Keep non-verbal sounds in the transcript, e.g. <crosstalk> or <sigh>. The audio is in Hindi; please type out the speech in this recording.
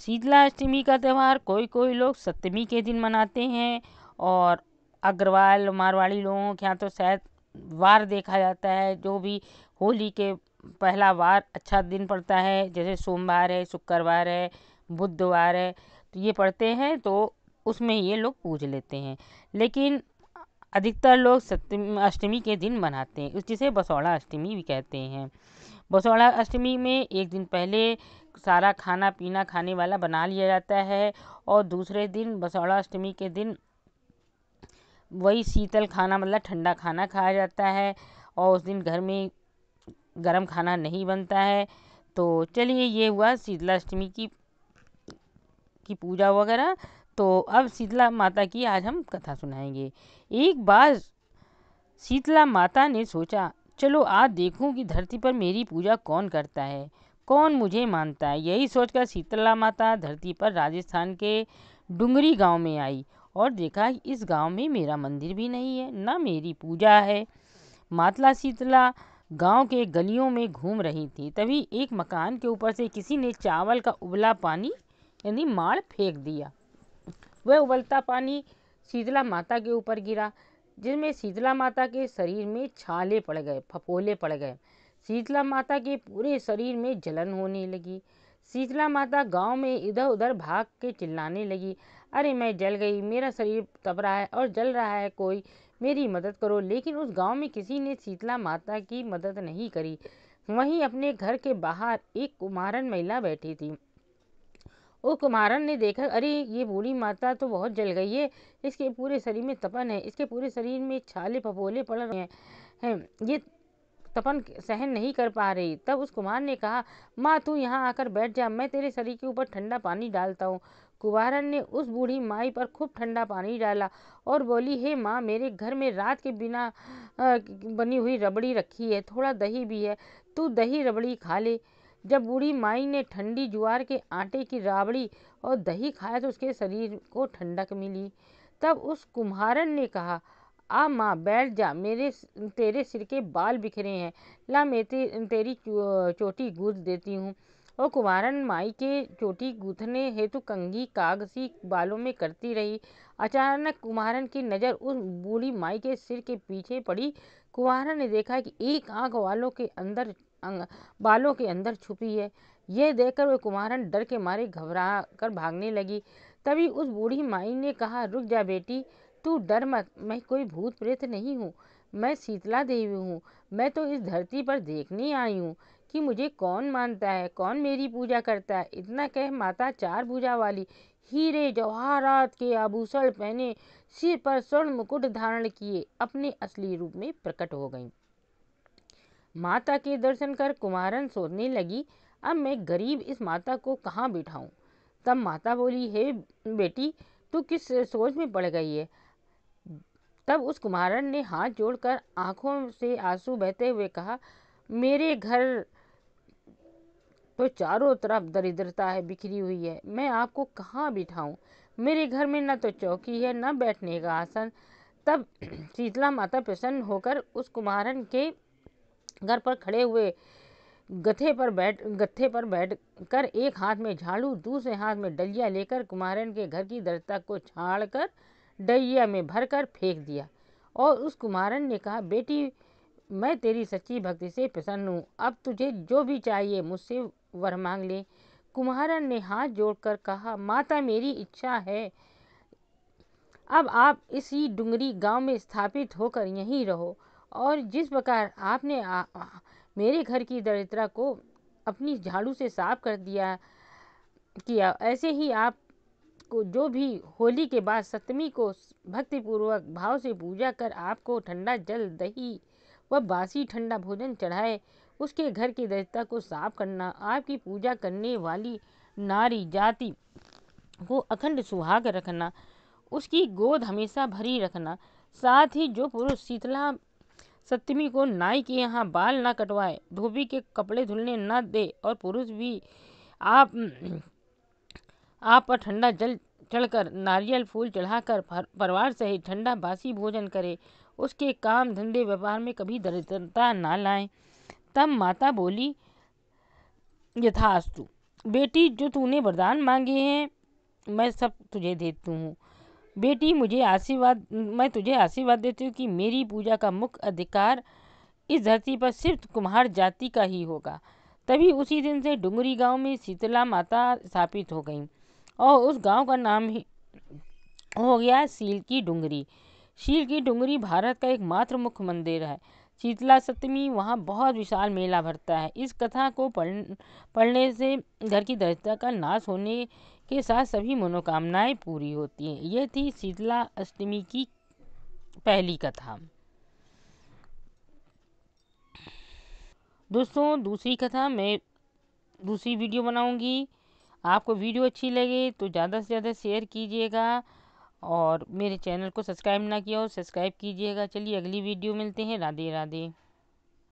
शीतला अष्टमी का त्यौहार कोई कोई लोग सप्तमी के दिन मनाते हैं और अग्रवाल मारवाड़ी लोगों के यहाँ तो शायद वार देखा जाता है जो भी होली के पहला वार अच्छा दिन पड़ता है जैसे सोमवार है शुक्रवार है बुधवार है तो ये पढ़ते हैं तो उसमें ये लोग पूज लेते हैं लेकिन अधिकतर लोग सप्तमी अष्टमी के दिन मनाते हैं जिसे बसौड़ा अष्टमी भी कहते हैं बसौड़ा अष्टमी में एक दिन पहले सारा खाना पीना खाने वाला बना लिया जाता है और दूसरे दिन बसौड़ा अष्टमी के दिन वही शीतल खाना मतलब ठंडा खाना खाया जाता है और उस दिन घर में गर्म खाना नहीं बनता है तो चलिए ये हुआ शीतला अष्टमी की की पूजा वगैरह तो अब शीतला माता की आज हम कथा सुनाएंगे एक बार शीतला माता ने सोचा चलो आज देखूं कि धरती पर मेरी पूजा कौन करता है कौन मुझे मानता है यही सोचकर शीतला माता धरती पर राजस्थान के डुंगरी गांव में आई और देखा इस गांव में मेरा मंदिर भी नहीं है ना मेरी पूजा है मातला शीतला गांव के गलियों में घूम रही थी तभी एक मकान के ऊपर से किसी ने चावल का उबला पानी यानी माड़ फेंक दिया वह उबलता पानी शीतला माता के ऊपर गिरा जिसमें शीतला माता के शरीर में छाले पड़ गए फपोले पड़ गए शीतला माता के पूरे शरीर में जलन होने लगी शीतला माता गांव में इधर उधर भाग के चिल्लाने लगी अरे मैं जल गई मेरा शरीर तप रहा है और जल रहा है कोई मेरी मदद करो लेकिन उस गांव में किसी ने शीतला माता की मदद नहीं करी वहीं अपने घर के बाहर एक कुमारन महिला बैठी थी वो कुमारन ने देखा अरे ये बूढ़ी माता तो बहुत जल गई है इसके पूरे शरीर में तपन है इसके पूरे शरीर में छाले पपोले पड़ रहे हैं ये तपन सहन नहीं कर पा रही तब उस कुम्हार ने कहा माँ तू यहाँ आकर बैठ जा मैं तेरे शरीर के ऊपर ठंडा पानी डालता हूँ कुमारन ने उस बूढ़ी माई पर खूब ठंडा पानी डाला और बोली हे माँ मेरे घर में रात के बिना बनी हुई रबड़ी रखी है थोड़ा दही भी है तू दही रबड़ी खा ले जब बूढ़ी माई ने ठंडी जुआर के आटे की राबड़ी और दही खाया तो उसके शरीर को ठंडक मिली तब उस कुम्हारन ने कहा आ माँ बैठ जा मेरे तेरे सिर के बाल बिखरे हैं ला मैं ते, तेरी चोटी गूँथ देती हूँ और कुमारन माई के चोटी गूंथने हेतु कंगी कागसी बालों में करती रही अचानक कुमारन की नज़र उस बूढ़ी माई के सिर के पीछे पड़ी कुमारन ने देखा कि एक आंख वालों के अंदर बालों के अंदर छुपी है यह देखकर वह कुमारन डर के मारे घबरा कर भागने लगी तभी उस बूढ़ी माई ने कहा रुक जा बेटी तू डर मत मैं कोई भूत प्रेत नहीं हूँ मैं शीतला देवी हूँ मैं तो इस धरती पर देखने आई हूँ कि मुझे कौन मानता है कौन मेरी पूजा करता है इतना कह माता चार भुजा वाली हीरे जवाहरात के आभूषण पहने सिर पर स्वर्ण मुकुट धारण किए अपने असली रूप में प्रकट हो गई माता के दर्शन कर कुमारन सोचने लगी अब मैं गरीब इस माता को कहाँ बिठाऊं तब माता बोली हे बेटी तू किस सोच में पड़ गई है तब उस कुमारन ने हाथ जोड़कर आंखों से आंसू बहते हुए कहा मेरे घर तो चारों तरफ दरिद्रता है बिखरी हुई है मैं आपको कहाँ बिठाऊं मेरे घर में न तो चौकी है न बैठने का आसन तब <clears throat> शीतला माता प्रसन्न होकर उस कुमारन के घर पर खड़े हुए गथे पर बैठ गत्थे पर बैठ कर एक हाथ में झाड़ू दूसरे हाथ में डलिया लेकर कुमारन के घर की दरिद्रता को छाड़ डहिया में भरकर फेंक दिया और उस कुमारन ने कहा बेटी मैं तेरी सच्ची भक्ति से प्रसन्न हूँ अब तुझे जो भी चाहिए मुझसे वर मांग ले कुम्हारन ने हाथ जोड़कर कहा माता मेरी इच्छा है अब आप इसी डुंगरी गांव में स्थापित होकर यहीं रहो और जिस प्रकार आपने आ, आ, मेरे घर की दरिद्रा को अपनी झाड़ू से साफ कर दिया किया ऐसे ही आप को जो भी होली के बाद सप्तमी को भक्तिपूर्वक भाव से पूजा कर आपको ठंडा जल दही व बासी ठंडा भोजन चढ़ाए उसके घर की दरिद्रता को साफ करना आपकी पूजा करने वाली नारी जाति को अखंड सुहाग रखना उसकी गोद हमेशा भरी रखना साथ ही जो पुरुष शीतला सप्तमी को नाई के यहाँ बाल ना कटवाए धोबी के कपड़े धुलने ना दे और पुरुष भी आप आप पर ठंडा जल चढ़कर नारियल फूल चढ़ाकर परिवार सहित ठंडा बासी भोजन करे उसके काम धंधे व्यापार में कभी दरिद्रता ना लाए तब माता बोली यथास्तु बेटी जो तूने वरदान मांगे हैं मैं सब तुझे देती हूँ बेटी मुझे आशीर्वाद मैं तुझे आशीर्वाद देती हूँ कि मेरी पूजा का मुख्य अधिकार इस धरती पर सिर्फ कुम्हार जाति का ही होगा तभी उसी दिन से डुंगरी गांव में शीतला माता स्थापित हो गई और उस गाँव का नाम ही हो गया सील की डुंगरी सील की डुंगरी भारत का एकमात्र मुख्य मंदिर है शीतला सप्तमी वहाँ बहुत विशाल मेला भरता है इस कथा को पढ़ पढ़ने से घर की दरिद्रता का नाश होने के साथ सभी मनोकामनाएं पूरी होती हैं यह थी शीतला अष्टमी की पहली कथा दोस्तों दूसरी कथा मैं दूसरी वीडियो बनाऊंगी आपको वीडियो अच्छी लगे तो ज़्यादा से ज़्यादा शेयर कीजिएगा और मेरे चैनल को सब्सक्राइब ना किया हो सब्सक्राइब कीजिएगा चलिए अगली वीडियो मिलते हैं राधे राधे